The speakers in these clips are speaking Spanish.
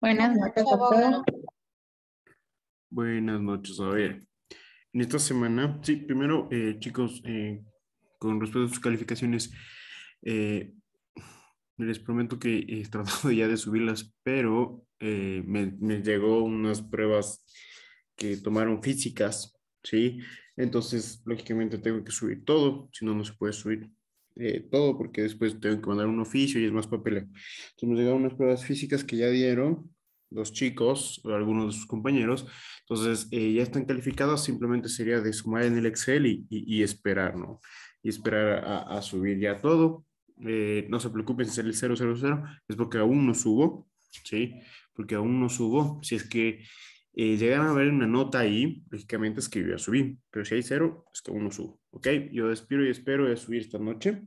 Buenas noches, Buenas noches, a ver. En esta semana, sí, primero, eh, chicos, eh, con respecto a sus calificaciones, eh, les prometo que he tratado ya de subirlas, pero me, me, llegó unas pruebas que tomaron físicas, ¿sí? Entonces, lógicamente tengo que subir todo, si no, no se puede subir. Eh, todo porque después tengo que mandar un oficio y es más papeleo. Entonces nos llegaron unas pruebas físicas que ya dieron los chicos o algunos de sus compañeros. Entonces eh, ya están calificados, simplemente sería de sumar en el Excel y, y, esperar, ¿no? Y esperar a, subir ya todo. Eh, no se preocupen si el 000, es porque aún no subo, ¿sí? Porque aún no subo. Si es que eh, llegan a ver una nota ahí, lógicamente es que yo a subir, pero si hay cero, es pues que uno subo, ¿ok? Yo despiro y espero de subir esta noche,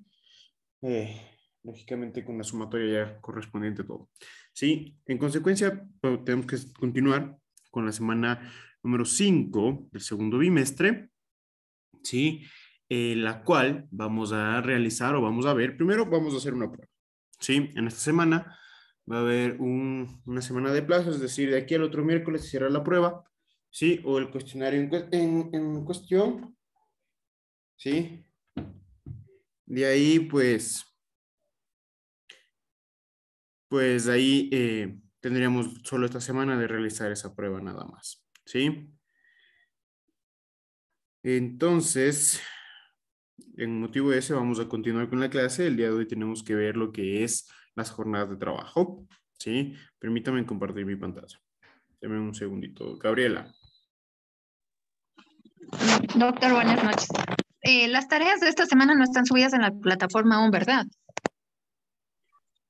eh, lógicamente con la sumatoria ya correspondiente todo, ¿sí? En consecuencia, tenemos que continuar con la semana número 5 del segundo bimestre, ¿sí? Eh, la cual vamos a realizar o vamos a ver, primero vamos a hacer una prueba, ¿sí? En esta semana va a haber una semana de plazo, es decir, de aquí al otro miércoles se cierra la prueba, ¿sí? O el cuestionario en, cuestión, ¿sí? De ahí, pues, pues ahí eh, tendríamos solo esta semana de realizar esa prueba nada más, ¿sí? Entonces, en motivo de ese vamos a continuar con la clase. El día de hoy tenemos que ver lo que es las jornadas de trabajo. ¿sí? Permítame compartir mi pantalla. Deme un segundito. Gabriela. Doctor, buenas noches. Eh, las tareas de esta semana no están subidas en la plataforma aún, ¿verdad?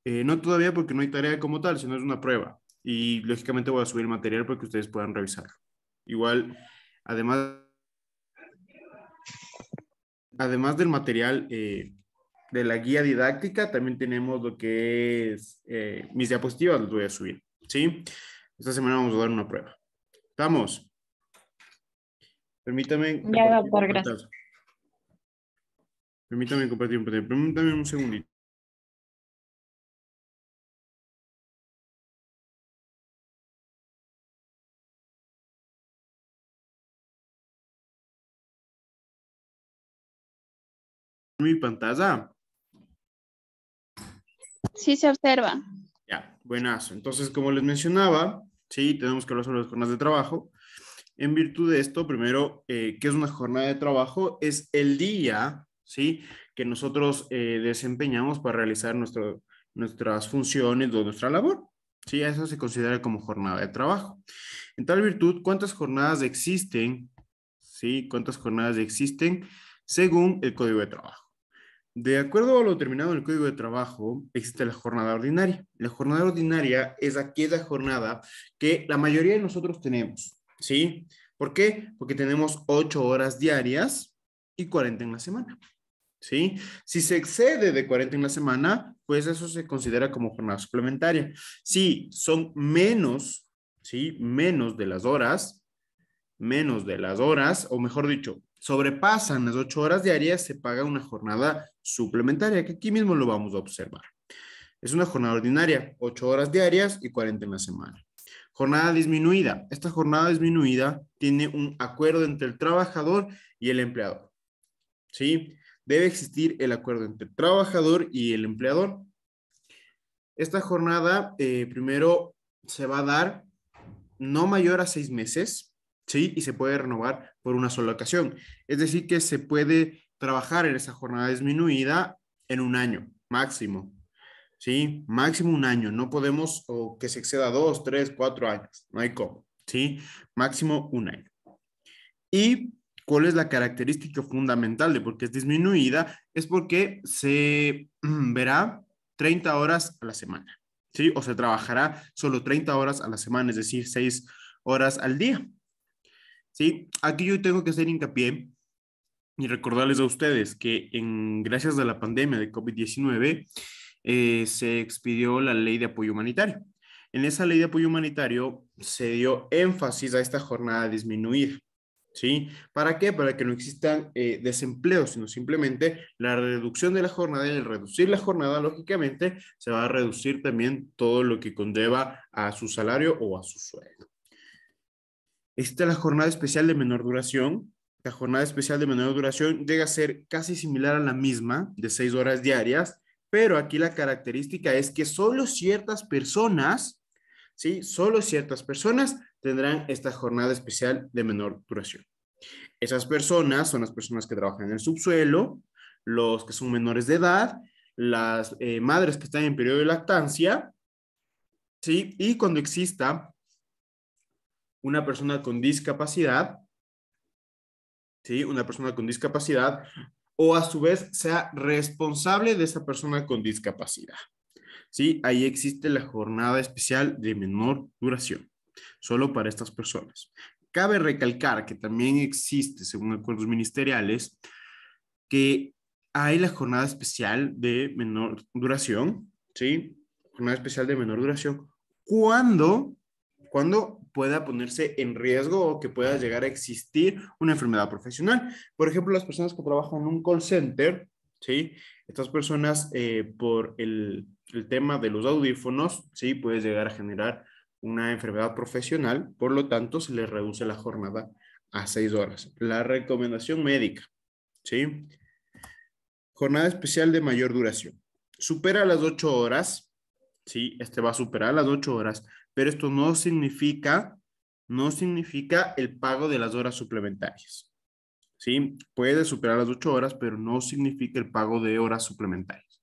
Eh, no todavía porque no hay tarea como tal, sino es una prueba. Y lógicamente voy a subir material para que ustedes puedan revisarlo. Igual, además, además del material, eh, de la guía didáctica también tenemos lo que es eh, mis diapositivas, las voy a subir, ¿sí? Esta semana vamos a dar una prueba. ¿Estamos? Permítame. Ya, Permítame compartir un poquito. Permítame un segundito. mi pantalla. Sí se observa. Ya, buenazo. Entonces, como les mencionaba, sí, tenemos que hablar sobre las jornadas de trabajo. En virtud de esto, primero, eh, ¿qué es una jornada de trabajo? Es el día, ¿sí? Que nosotros eh, desempeñamos para realizar nuestras funciones o nuestra labor. Sí, eso se considera como jornada de trabajo. En tal virtud, ¿cuántas jornadas existen? ¿Sí? ¿Cuántas jornadas existen según el Código de Trabajo? De acuerdo a lo determinado en el Código de Trabajo, existe la jornada ordinaria. La jornada ordinaria es aquella jornada que la mayoría de nosotros tenemos, ¿sí? ¿Por qué? Porque tenemos ocho horas diarias y cuarenta en la semana, ¿sí? Si se excede de 40 en la semana, pues eso se considera como jornada suplementaria. Si son menos, ¿sí? Menos de las horas, menos de las horas, o mejor dicho, sobrepasan las ocho horas diarias, se paga una jornada suplementaria, que aquí mismo lo vamos a observar. Es una jornada ordinaria, 8 horas diarias y 40 en la semana. Jornada disminuida. Esta jornada disminuida tiene un acuerdo entre el trabajador y el empleador. ¿Sí? Debe existir el acuerdo entre trabajador y el empleador. Esta jornada eh, primero se va a dar no mayor a seis meses, ¿sí? Y se puede renovar por una sola ocasión. Es decir, que se puede trabajar en esa jornada disminuida en un año máximo. ¿Sí? Máximo un año. No podemos o que se exceda dos, tres, cuatro años. No hay cómo. ¿Sí? Máximo un año. ¿Y cuál es la característica fundamental de por qué es disminuida? Es porque se mm, verá 30 horas a la semana. ¿Sí? O se trabajará solo 30 horas a la semana, es decir, 6 horas al día. ¿Sí? Aquí yo tengo que hacer hincapié y recordarles a ustedes que en, gracias a la pandemia de COVID-19 eh, se expidió la ley de apoyo humanitario. En esa ley de apoyo humanitario se dio énfasis a esta jornada disminuir, ¿sí? ¿Para qué? Para que no existan eh, desempleos, sino simplemente la reducción de la jornada y el reducir la jornada, lógicamente, se va a reducir también todo lo que conlleva a su salario o a su sueldo. Esta es la jornada especial de menor duración, la jornada especial de menor duración llega a ser casi similar a la misma, de seis horas diarias, pero aquí la característica es que solo ciertas personas, ¿sí? Solo ciertas personas tendrán esta jornada especial de menor duración. Esas personas son las personas que trabajan en el subsuelo, los que son menores de edad, las eh, madres que están en periodo de lactancia, ¿sí? Y cuando exista una persona con discapacidad, una persona con discapacidad o a su vez sea responsable de esa persona con discapacidad. ¿Sí? Ahí existe la jornada especial de menor duración, solo para estas personas. Cabe recalcar que también existe, según acuerdos ministeriales, que hay la jornada especial de menor duración, ¿sí? Jornada especial de menor duración, cuando, cuando pueda ponerse en riesgo o que pueda llegar a existir una enfermedad profesional. Por ejemplo, las personas que trabajan en un call center, ¿sí? Estas personas, eh, por el, tema de los audífonos, ¿sí? Puede llegar a generar una enfermedad profesional, por lo tanto, se les reduce la jornada a seis horas. La recomendación médica, ¿sí? Jornada especial de mayor duración. Supera las ocho horas, ¿sí? Este va a superar las ocho horas, pero esto no significa, no significa el pago de las horas suplementarias. ¿Sí? Puede superar las ocho horas, pero no significa el pago de horas suplementarias.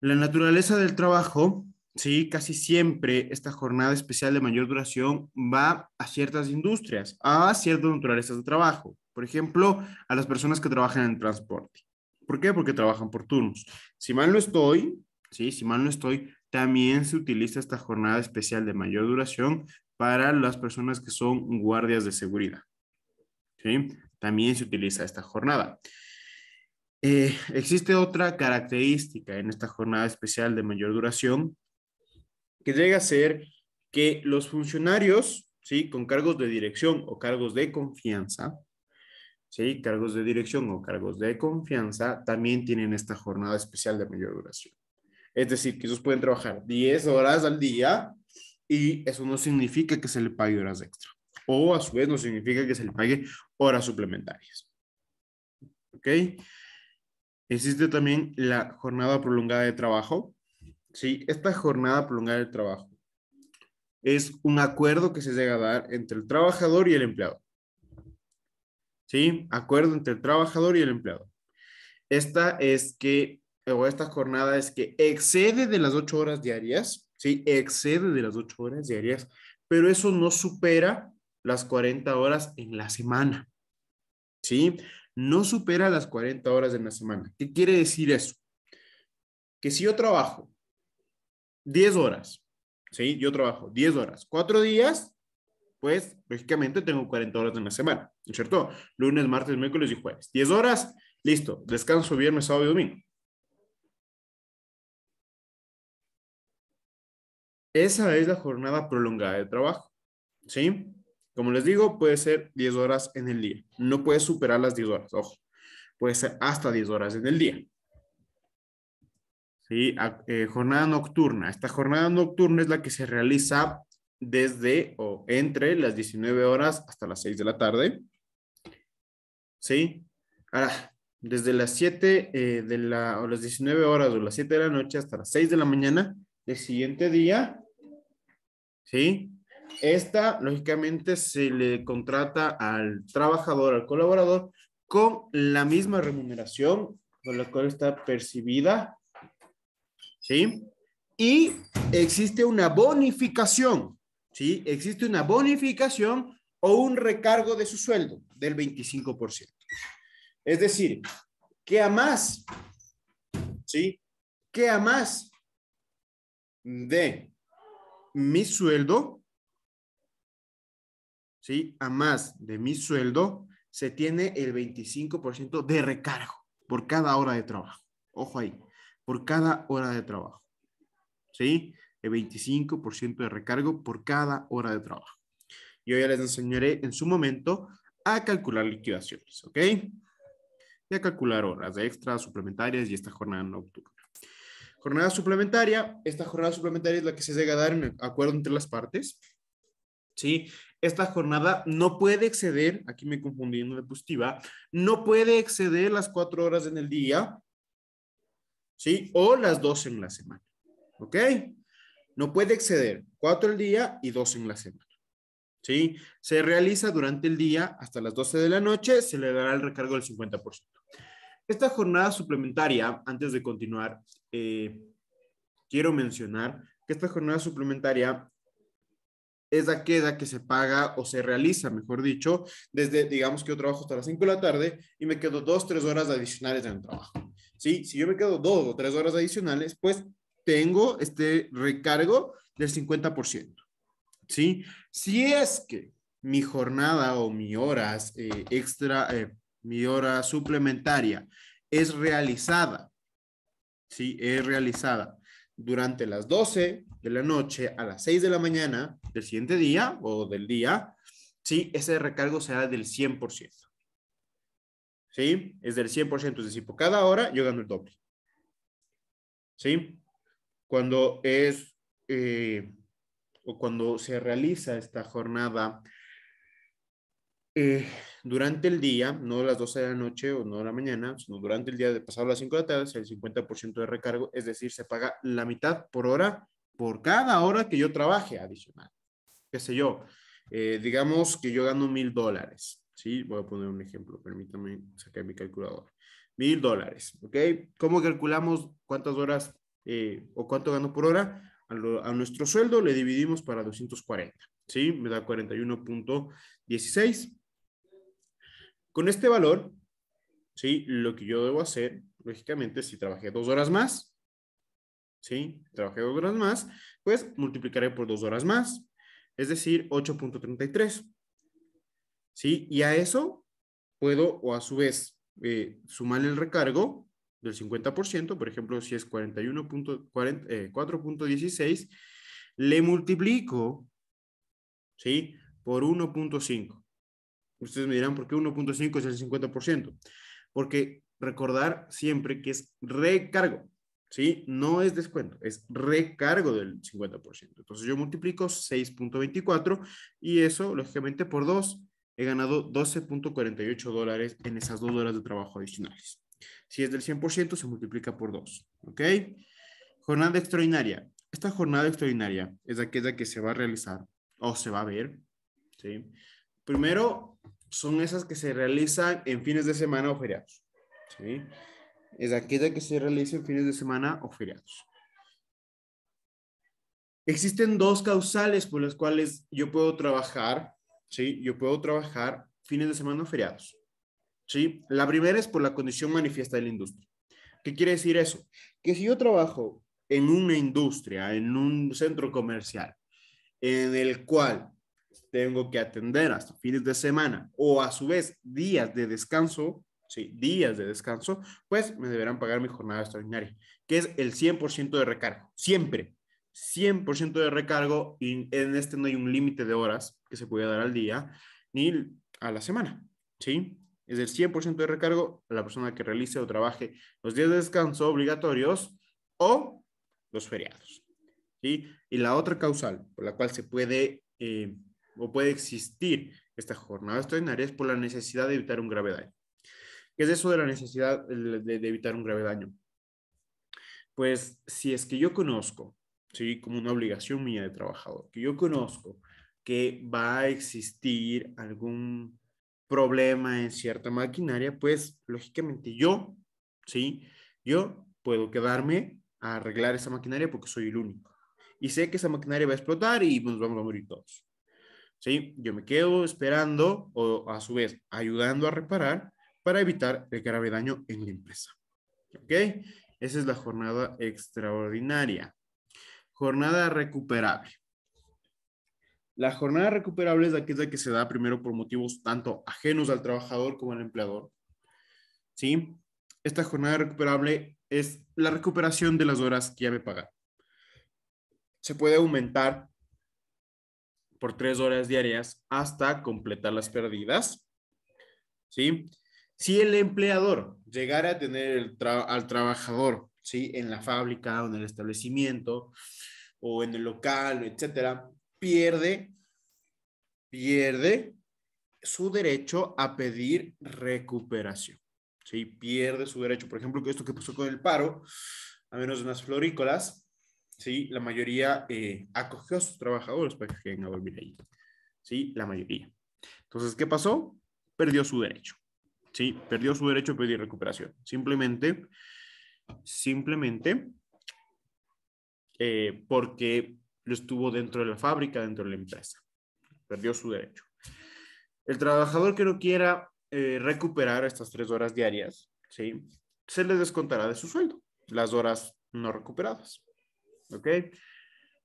La naturaleza del trabajo, ¿sí? Casi siempre esta jornada especial de mayor duración va a ciertas industrias, a ciertas naturalezas de trabajo. Por ejemplo, a las personas que trabajan en transporte. ¿Por qué? Porque trabajan por turnos. Si mal no estoy, ¿sí? Si mal no estoy, también se utiliza esta jornada especial de mayor duración para las personas que son guardias de seguridad. También se utiliza esta jornada. Eh, existe otra característica en esta jornada especial de mayor duración que llega a ser que los funcionarios, ¿sí? Con cargos de dirección o cargos de confianza, ¿sí? Cargos de dirección o cargos de confianza también tienen esta jornada especial de mayor duración. Es decir, que ellos pueden trabajar 10 horas al día y eso no significa que se le pague horas extra. O a su vez no significa que se le pague horas suplementarias. ¿Ok? Existe también la jornada prolongada de trabajo. Sí, esta jornada prolongada de trabajo es un acuerdo que se llega a dar entre el trabajador y el empleado. ¿Sí? Acuerdo entre el trabajador y el empleado. Esta es que o esta jornada es que excede de las ocho horas diarias, ¿sí? Excede de las ocho horas diarias, pero eso no supera las 40 horas en la semana, ¿sí? No supera las cuarenta horas en la semana. ¿Qué quiere decir eso? Que si yo trabajo 10 horas, ¿sí? Yo trabajo 10 horas, cuatro días, pues lógicamente tengo 40 horas en la semana, cierto? Lunes, martes, miércoles y jueves. 10 horas, listo, descanso viernes, sábado y domingo. Esa es la jornada prolongada de trabajo, ¿sí? Como les digo, puede ser 10 horas en el día. No puede superar las 10 horas, ojo. Puede ser hasta 10 horas en el día. ¿Sí? Eh, jornada nocturna. Esta jornada nocturna es la que se realiza desde o entre las 19 horas hasta las 6 de la tarde. ¿Sí? Ahora, desde las 7 eh, de la, o las 19 horas o las 7 de la noche hasta las 6 de la mañana siguiente día, ¿sí? Esta, lógicamente, se le contrata al trabajador, al colaborador, con la misma remuneración con la cual está percibida, ¿sí? Y existe una bonificación, ¿sí? Existe una bonificación o un recargo de su sueldo del 25%. Es decir, que a más, ¿sí? Que a más de mi sueldo, ¿sí? A más de mi sueldo, se tiene el 25% de recargo por cada hora de trabajo. Ojo ahí, por cada hora de trabajo. ¿Sí? El 25% de recargo por cada hora de trabajo. Yo ya les enseñaré en su momento a calcular liquidaciones, ¿ok? Y a calcular horas extras, suplementarias y esta jornada nocturna. Jornada suplementaria. Esta jornada suplementaria es la que se llega a dar en acuerdo entre las partes. ¿Sí? Esta jornada no puede exceder, aquí me confundí en la diapositiva, no puede exceder las cuatro horas en el día, ¿sí? O las dos en la semana, ¿ok? No puede exceder cuatro el día y dos en la semana. ¿sí? Se realiza durante el día hasta las 12 de la noche, se le dará el recargo del 50%. Esta jornada suplementaria, antes de continuar, eh, quiero mencionar que esta jornada suplementaria es queda que se paga o se realiza, mejor dicho, desde, digamos que yo trabajo hasta las 5 de la tarde y me quedo 2, 3 horas adicionales en el trabajo. ¿Sí? Si yo me quedo 2 o 3 horas adicionales, pues tengo este recargo del 50%. ¿Sí? Si es que mi jornada o mi horas eh, extra, eh, mi hora suplementaria es realizada si es realizada durante las 12 de la noche a las 6 de la mañana del siguiente día o del día, si ese recargo será del 100%. ¿Sí? Es del 100%, es decir, por cada hora yo gano el doble. ¿Sí? Cuando es eh, o cuando se realiza esta jornada eh, durante el día, no a las 12 de la noche o no de la mañana, sino durante el día de pasado a las 5 de la tarde, el 50% de recargo, es decir, se paga la mitad por hora por cada hora que yo trabaje adicional. Qué sé yo, eh, digamos que yo gano mil dólares, ¿sí? Voy a poner un ejemplo, permítame sacar mi calculador. Mil dólares, ¿ok? ¿Cómo calculamos cuántas horas eh, o cuánto gano por hora? A, a nuestro sueldo le dividimos para 240, ¿sí? Me da 41.16 con este valor, ¿sí? Lo que yo debo hacer, lógicamente, si trabajé dos horas más, ¿sí? Trabajé dos horas más, pues multiplicaré por dos horas más, es decir, 8.33. ¿Sí? Y a eso puedo, o a su vez, eh, sumar el recargo del 50%, por ejemplo, si es 41.4.16, eh, le multiplico, ¿sí? Por 1.5. Ustedes me dirán, ¿por qué 1.5 es el 50%? Porque recordar siempre que es recargo, ¿sí? No es descuento, es recargo del 50%. Entonces yo multiplico 6.24 y eso, lógicamente, por 2, he ganado 12.48 dólares en esas dos horas de trabajo adicionales. Si es del 100%, se multiplica por 2, ¿ok? Jornada extraordinaria. Esta jornada extraordinaria es aquella que se va a realizar o se va a ver, ¿sí? Primero, son esas que se realizan en fines de semana o feriados. ¿sí? Es aquella que se realiza en fines de semana o feriados. Existen dos causales por las cuales yo puedo trabajar, ¿sí? Yo puedo trabajar fines de semana o feriados, ¿sí? La primera es por la condición manifiesta de la industria. ¿Qué quiere decir eso? Que si yo trabajo en una industria, en un centro comercial, en el cual tengo que atender hasta fines de semana o a su vez días de descanso, sí, días de descanso, pues me deberán pagar mi jornada extraordinaria, que es el 100% de recargo, siempre, 100% de recargo y en este no hay un límite de horas que se pueda dar al día ni a la semana, ¿sí? Es el 100% de recargo a la persona que realice o trabaje los días de descanso obligatorios o los feriados, ¿sí? Y la otra causal por la cual se puede eh, o puede existir esta jornada extraordinaria es por la necesidad de evitar un grave daño. ¿Qué es eso de la necesidad de, evitar un grave daño? Pues si es que yo conozco, ¿sí? como una obligación mía de trabajador, que yo conozco que va a existir algún problema en cierta maquinaria, pues lógicamente yo, ¿sí? Yo puedo quedarme a arreglar esa maquinaria porque soy el único. Y sé que esa maquinaria va a explotar y nos vamos a morir todos. ¿sí? Yo me quedo esperando o a su vez ayudando a reparar para evitar el grave daño en la empresa. ¿Ok? Esa es la jornada extraordinaria. Jornada recuperable. La jornada recuperable es aquella que se da primero por motivos tanto ajenos al trabajador como al empleador. ¿Sí? Esta jornada recuperable es la recuperación de las horas que ya me pagan. Se puede aumentar por tres horas diarias hasta completar las pérdidas. ¿Sí? Si el empleador llegara a tener el al trabajador ¿sí? en la fábrica o en el establecimiento o en el local, etcétera, pierde, pierde su derecho a pedir recuperación. ¿sí? Pierde su derecho. Por ejemplo, esto que pasó con el paro, a menos de unas florícolas, ¿sí? La mayoría eh, acogió a sus trabajadores para que queden a dormir ahí, ¿sí? La mayoría. Entonces, ¿qué pasó? Perdió su derecho, ¿sí? Perdió su derecho a pedir recuperación. Simplemente, simplemente eh, porque estuvo dentro de la fábrica, dentro de la empresa. Perdió su derecho. El trabajador que no quiera eh, recuperar estas tres horas diarias, ¿sí? Se le descontará de su sueldo las horas no recuperadas. ¿ok?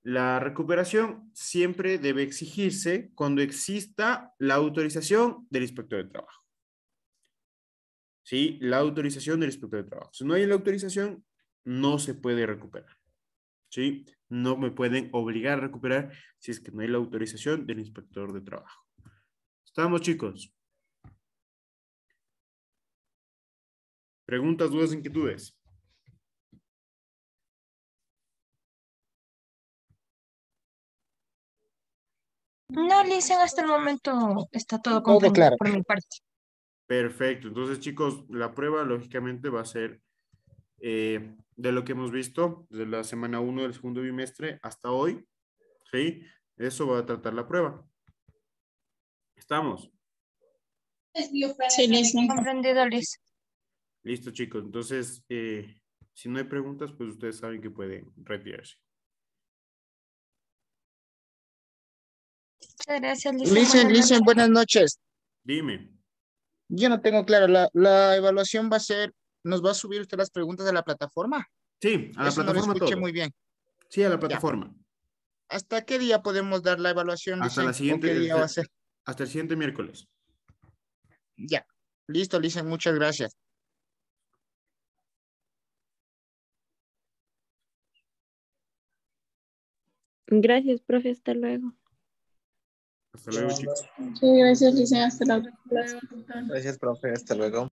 La recuperación siempre debe exigirse cuando exista la autorización del inspector de trabajo. ¿Sí? La autorización del inspector de trabajo. Si no hay la autorización, no se puede recuperar. ¿Sí? No me pueden obligar a recuperar si es que no hay la autorización del inspector de trabajo. ¿Estamos, chicos? Preguntas, dudas, inquietudes. No, Lisa, hasta el momento está todo completo por mi parte. Perfecto. Entonces, chicos, la prueba lógicamente va a ser eh, de lo que hemos visto desde la semana 1 del segundo bimestre hasta hoy. ¿Sí? Eso va a tratar la prueba. ¿Estamos? Sí, Listo, chicos. Entonces, eh, si no hay preguntas, pues ustedes saben que pueden retirarse. gracias, Licen. Licen, buenas noches. Dime. Yo no tengo claro, la, evaluación va a ser, ¿nos va a subir usted las preguntas a la plataforma? Sí, a la plataforma. muy bien. Sí, a la plataforma. ¿Hasta qué día podemos dar la evaluación? Hasta la siguiente. hasta, va a ser? hasta el siguiente miércoles. Ya. Listo, Licen, muchas gracias. Gracias, profe. Hasta luego. Hasta luego, chicos. Sí, gracias, Liceo. Hasta luego. Gracias, profe. Hasta luego.